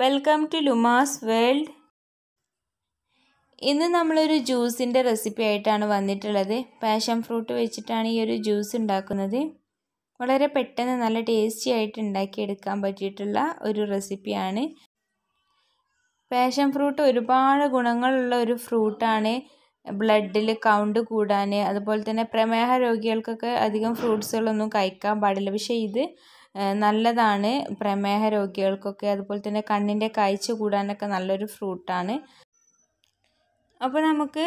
welcome to ലുമാസ് world ഇന്ന് നമ്മളൊരു ജ്യൂസിൻ്റെ recipe ആയിട്ടാണ് വന്നിട്ടുള്ളത് പാഷൻ ഫ്രൂട്ട് വെച്ചിട്ടാണ് ഈ ഒരു ജ്യൂസ് ഉണ്ടാക്കുന്നത് വളരെ പെട്ടെന്ന് നല്ല ടേസ്റ്റി ആയിട്ട് ഉണ്ടാക്കിയെടുക്കാൻ പറ്റിയിട്ടുള്ള ഒരു റെസിപ്പിയാണ് പാഷൻ ഫ്രൂട്ട് ഒരുപാട് ഗുണങ്ങളുള്ള ഒരു ഫ്രൂട്ടാണ് ബ്ലഡിൽ കൗണ്ട് കൂടാൻ അതുപോലെ തന്നെ പ്രമേഹ രോഗികൾക്കൊക്കെ അധികം ഫ്രൂട്ട്സുകളൊന്നും കഴിക്കാൻ പാടില്ല പക്ഷേ ഇത് നല്ലതാണ് പ്രമേഹ രോഗികൾക്കൊക്കെ അതുപോലെ തന്നെ കണ്ണിൻ്റെ കാഴ്ച കൂടാനൊക്കെ നല്ലൊരു ഫ്രൂട്ടാണ് അപ്പോൾ നമുക്ക്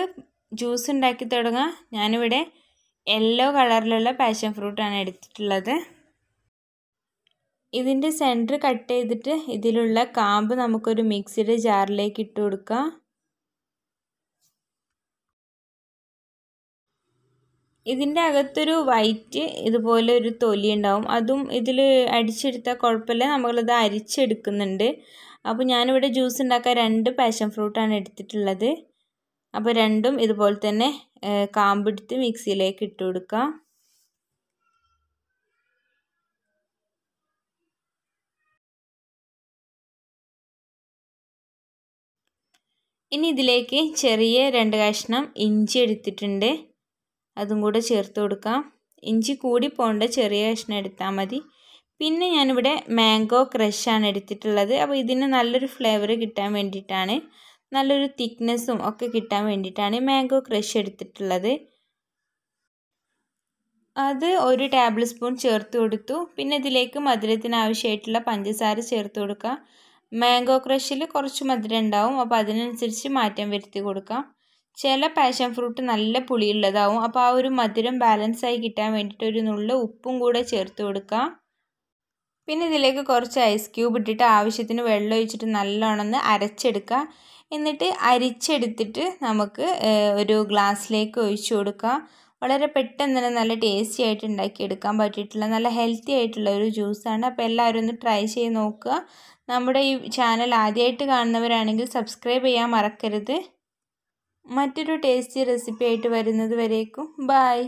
ജ്യൂസ് ഉണ്ടാക്കി തുടങ്ങാം ഞാനിവിടെ യെല്ലോ കളറിലുള്ള പാഷൻ ഫ്രൂട്ടാണ് എടുത്തിട്ടുള്ളത് ഇതിൻ്റെ സെൻറ്റർ കട്ട് ചെയ്തിട്ട് ഇതിലുള്ള കാമ്പ് നമുക്കൊരു മിക്സിയുടെ ജാറിലേക്ക് ഇട്ട് കൊടുക്കാം ഇതിൻ്റെ അകത്തൊരു വൈറ്റ് ഇതുപോലെ ഒരു തൊലി ഉണ്ടാവും അതും ഇതിൽ അടിച്ചെടുത്താൽ കുഴപ്പമില്ല നമ്മളത് അരിച്ചെടുക്കുന്നുണ്ട് അപ്പോൾ ഞാനിവിടെ ജ്യൂസ് ഉണ്ടാക്കാൻ രണ്ട് പാഷൻ ഫ്രൂട്ടാണ് എടുത്തിട്ടുള്ളത് അപ്പോൾ രണ്ടും ഇതുപോലെ തന്നെ കാമ്പെടുത്ത് മിക്സിയിലേക്ക് ഇട്ട് കൊടുക്കാം ഇനി ഇതിലേക്ക് ചെറിയ രണ്ട് കഷ്ണം ഇഞ്ചി എടുത്തിട്ടുണ്ട് അതും കൂടെ ചേർത്ത് കൊടുക്കാം ഇഞ്ചി കൂടി പോകേണ്ട ചെറിയ കഷ്ണം എടുത്താൽ മതി പിന്നെ ഞാനിവിടെ മാംഗോ ക്രഷാണ് എടുത്തിട്ടുള്ളത് അപ്പോൾ ഇതിന് നല്ലൊരു ഫ്ലേവർ കിട്ടാൻ വേണ്ടിയിട്ടാണ് നല്ലൊരു തിക്നെസ്സും ഒക്കെ കിട്ടാൻ വേണ്ടിയിട്ടാണ് മാംഗോ ക്രഷ് എടുത്തിട്ടുള്ളത് അത് ഒരു ടേബിൾ സ്പൂൺ ചേർത്ത് കൊടുത്തു പിന്നെ ഇതിലേക്ക് മധുരത്തിന് ആവശ്യമായിട്ടുള്ള പഞ്ചസാര ചേർത്ത് കൊടുക്കാം മാംഗോ ക്രഷിൽ കുറച്ച് മധുരം ഉണ്ടാവും അപ്പോൾ അതിനനുസരിച്ച് മാറ്റം വരുത്തി കൊടുക്കാം ചില പാഷൻ ഫ്രൂട്ട് നല്ല പുളിയുള്ളതാവും അപ്പോൾ ആ ഒരു മധുരം ബാലൻസായി കിട്ടാൻ വേണ്ടിയിട്ട് ഒരു നുള്ള ഉപ്പും കൂടെ ചേർത്ത് കൊടുക്കുക പിന്നെ ഇതിലേക്ക് കുറച്ച് ഐസ് ക്യൂബ് ഇട്ടിട്ട് ആവശ്യത്തിന് വെള്ളം ഒഴിച്ചിട്ട് നല്ലോണമെന്ന് അരച്ചെടുക്കുക എന്നിട്ട് അരിച്ചെടുത്തിട്ട് നമുക്ക് ഒരു ഗ്ലാസ്സിലേക്ക് ഒഴിച്ചു കൊടുക്കുക വളരെ പെട്ടെന്ന് തന്നെ നല്ല ടേസ്റ്റി ആയിട്ട് ഉണ്ടാക്കിയെടുക്കാൻ പറ്റിയിട്ടുള്ള നല്ല ഹെൽത്തി ആയിട്ടുള്ള ഒരു ജ്യൂസാണ് അപ്പോൾ എല്ലാവരും ഒന്ന് ട്രൈ ചെയ്ത് നോക്കുക നമ്മുടെ ഈ ചാനൽ ആദ്യമായിട്ട് കാണുന്നവരാണെങ്കിൽ സബ്സ്ക്രൈബ് ചെയ്യാൻ മറക്കരുത് മറ്റൊരു ടേസ്റ്റി റെസിപ്പി ആയിട്ട് വരുന്നത് വരേക്കും ബായ്